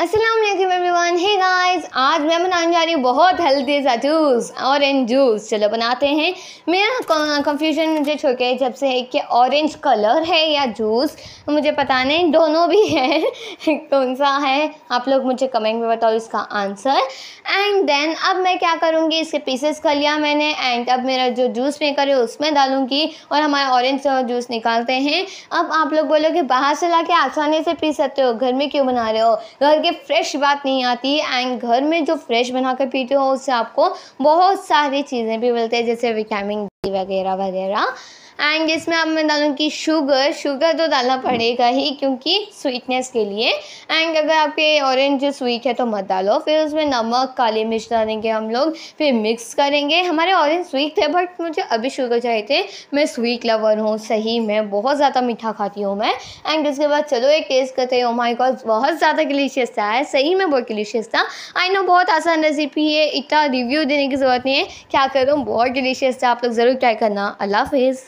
Aslam everyone hey guys आज मैं बनाने जा रही हूँ बहुत हेल्दी सा जूस ऑरेंज जूस चलो बनाते हैं मेरा कंफ्यूजन मुझे के जब से है कि ऑरेंज कलर है या जूस मुझे पता नहीं दोनों भी है कौन सा है आप लोग मुझे कमेंट में बताओ इसका आंसर एंड देन अब मैं क्या करूँगी इसके पीसेस कर लिया मैंने एंड अब मेरा जो जूस मेकर है उसमें डालूँगी और हमारा ऑरेंज जूस निकालते हैं अब आप लोग बोलोगे बाहर से ला आसानी से पी सकते हो घर में क्यों बना रहे हो घर के के फ्रेश बात नहीं आती एंड घर में जो फ्रेश बनाकर पीते हो उससे आपको बहुत सारी चीज़ें भी मिलती है जैसे विटामिन डी वगैरह वगैरह एंड इसमें अब मैं डालूँगी शुगर शुगर तो डालना पड़ेगा ही क्योंकि स्वीटनेस के लिए एंड अगर आपके ऑरेंज स्वीट है तो मत डालो फिर उसमें नमक काली मिर्च डालेंगे हम लोग फिर मिक्स करेंगे हमारे ऑरेंज स्वीट थे बट मुझे अभी शुगर चाहिए थे मैं स्वीट लवर हूँ सही में बहुत ज़्यादा मीठा खाती हूँ मैं एंड उसके बाद चलो एक टेस्ट करते हो माई कॉल बहुत ज़्यादा डिलीशियस था सही में बहुत डिलीशियस था आई नो बहुत आसान रेसिपी है इतना रिव्यू देने की ज़रूरत नहीं है क्या करूँ बहुत डिलीशियस था आप लोग ज़रूर ट्राई करना अल्लाह हाफिज़